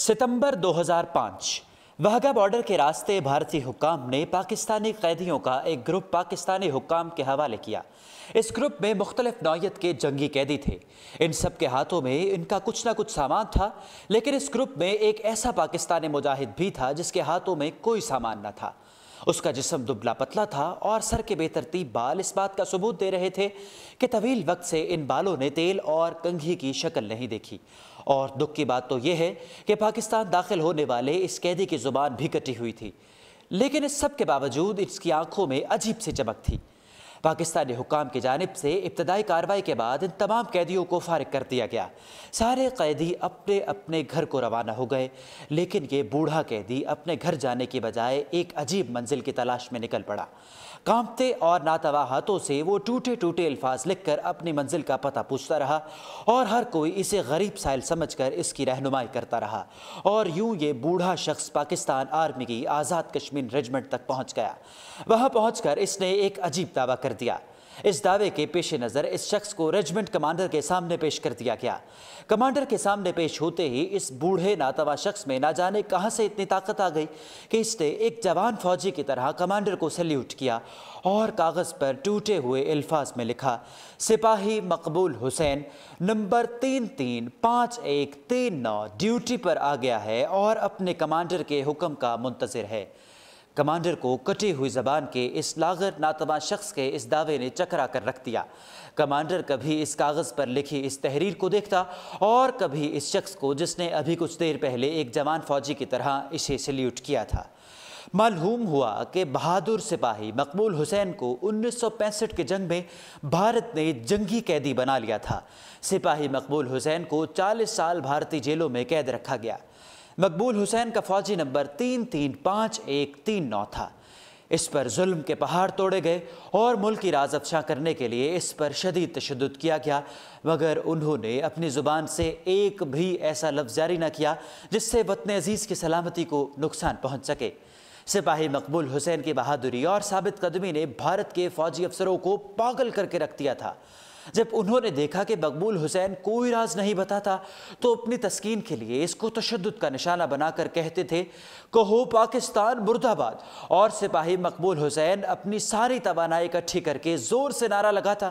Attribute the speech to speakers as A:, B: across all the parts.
A: ستمبر دو ہزار پانچ وہگا بارڈر کے راستے بھارتی حکام نے پاکستانی قیدیوں کا ایک گروپ پاکستانی حکام کے حوالے کیا اس گروپ میں مختلف نوعیت کے جنگی قیدی تھے ان سب کے ہاتھوں میں ان کا کچھ نہ کچھ سامان تھا لیکن اس گروپ میں ایک ایسا پاکستانی مجاہد بھی تھا جس کے ہاتھوں میں کوئی سامان نہ تھا اس کا جسم دبلا پتلا تھا اور سر کے بے ترتیب بال اس بات کا ثبوت دے رہے تھے کہ طویل وقت سے ان بالوں نے تیل اور کنگھی کی شکل نہیں دیکھی اور دکھ کی بات تو یہ ہے کہ پاکستان داخل ہونے والے اس قیدی کی زبان بھی کٹی ہوئی تھی لیکن اس سب کے باوجود اس کی آنکھوں میں عجیب سے چمک تھی پاکستانی حکام کی جانب سے ابتدائی کارروائی کے بعد ان تمام قیدیوں کو فارغ کر دیا گیا سارے قیدی اپنے اپنے گھر کو روانہ ہو گئے لیکن یہ بوڑھا قیدی اپنے گھر جانے کی بجائے ایک عجیب منزل کی تلاش میں نکل پڑا کامتے اور ناتوا ہاتھوں سے وہ ٹوٹے ٹوٹے الفاظ لکھ کر اپنی منزل کا پتہ پوچھتا رہا اور ہر کوئی اسے غریب سائل سمجھ کر اس کی رہنمائی کرتا رہا اور یوں یہ بوڑھا شخص پاکستان آرمی کی آزاد کشمیر رجمنٹ تک پہنچ گیا وہاں پہنچ کر اس نے ایک عجیب کر کر دیا اس دعوے کے پیش نظر اس شخص کو ریجمنٹ کمانڈر کے سامنے پیش کر دیا گیا کمانڈر کے سامنے پیش ہوتے ہی اس بوڑھے ناتوا شخص میں نہ جانے کہاں سے اتنی طاقت آ گئی کہ اس نے ایک جوان فوجی کی طرح کمانڈر کو سلیوٹ کیا اور کاغذ پر ٹوٹے ہوئے الفاظ میں لکھا سپاہی مقبول حسین نمبر تین تین پانچ ایک تین نو ڈیوٹی پر آ گیا ہے اور اپنے کمانڈر کے حکم کا منتظر ہے کمانڈر کو کٹی ہوئی زبان کے اس لاغر ناتما شخص کے اس دعوے نے چکرا کر رکھ دیا کمانڈر کبھی اس کاغذ پر لکھی اس تحریر کو دیکھتا اور کبھی اس شخص کو جس نے ابھی کچھ دیر پہلے ایک جوان فوجی کی طرح اسے سلیوٹ کیا تھا معلوم ہوا کہ بہادر سپاہی مقبول حسین کو انیس سو پینسٹھ کے جنگ میں بھارت نے جنگی قیدی بنا لیا تھا سپاہی مقبول حسین کو چالیس سال بھارتی جیلوں میں قید رکھا گیا مقبول حسین کا فوجی نمبر تین تین پانچ ایک تین نو تھا اس پر ظلم کے پہاڑ توڑے گئے اور ملک کی راز افشاں کرنے کے لیے اس پر شدید تشدد کیا گیا مگر انہوں نے اپنی زبان سے ایک بھی ایسا لفظ جاری نہ کیا جس سے وطن عزیز کی سلامتی کو نقصان پہنچ سکے سپاہی مقبول حسین کی بہادری اور ثابت قدمی نے بھارت کے فوجی افسروں کو پاگل کر کے رکھ دیا تھا جب انہوں نے دیکھا کہ مقبول حسین کوئی راز نہیں بتاتا تو اپنی تسکین کے لیے اس کو تشدد کا نشانہ بنا کر کہتے تھے کہو پاکستان مرد آباد اور سپاہی مقبول حسین اپنی ساری توانائی اکٹھی کر کے زور سے نعرہ لگا تھا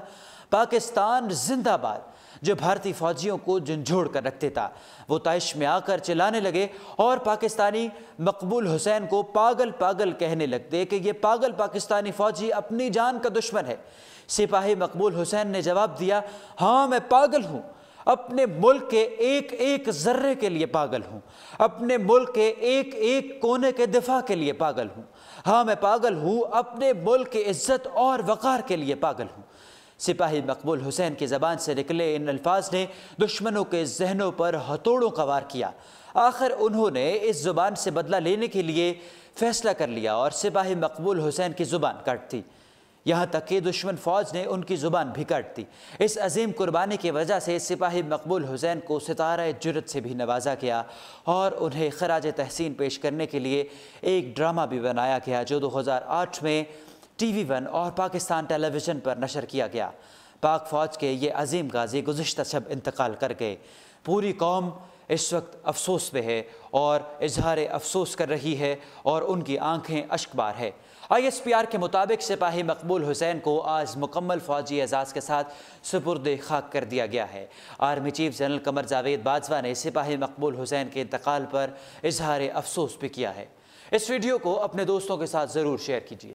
A: پاکستان زندہ باد جو بھارتی فوجیوں کو جھنجھوڑ کر رکھتے تھا وہ تائش میں آ کر چلانے لگے اور پاکستانی مقبول حسین کو پاگل پاگل کہنے لگتے کہ یہ پاگل پاکستانی فوجی اپنی جان کا دشمن ہے سپاہی مقبول حسین نے جواب دیا ہاں میں پاگل ہوں اپنے ملک کے ایک ایک ذرے کے لیے پاگل ہوں اپنے ملک کے ایک ایک کونے کے دفاع کے لیے پاگل ہوں ہاں میں پاگل ہوں اپنے ملک کے عزت اور وقار کے لیے پاگل ہوں سپاہی مقبول حسین کی زبان سے نکلے ان الفاظ نے دشمنوں کے ذہنوں پر ہتوڑوں کا وار کیا آخر انہوں نے اس زبان سے بدلہ لینے کے لیے فیصلہ کر لیا اور سپاہی مقبول حسین کی زبان کاٹ دی یہاں تک کہ دشمن فوج نے ان کی زبان بھی کاٹ دی اس عظیم قربانی کی وجہ سے سپاہی مقبول حسین کو ستارہ جرت سے بھی نوازا گیا اور انہیں خراج تحسین پیش کرنے کے لیے ایک ڈرامہ بھی بنایا گیا جو دو ہزار آٹھ میں ٹی وی ون اور پاکستان ٹیلی ویژن پر نشر کیا گیا پاک فوج کے یہ عظیم غازی گزشتہ شب انتقال کر گئے پوری قوم اس وقت افسوس پہ ہے اور اظہار افسوس کر رہی ہے اور ان کی آنکھیں اشکبار بار ہے آئی ایس پی آر کے مطابق سپاہی مقبول حسین کو آج مکمل فوجی اعزاز کے ساتھ سپرد خاک کر دیا گیا ہے army chief general Qamar Javed Bajwa نے سپاہی مقبول حسین کے انتقال پر اظہار افسوس بھی کیا ہے اس ویڈیو کو اپنے دوستوں کے ساتھ ضرور شیئر کیجیے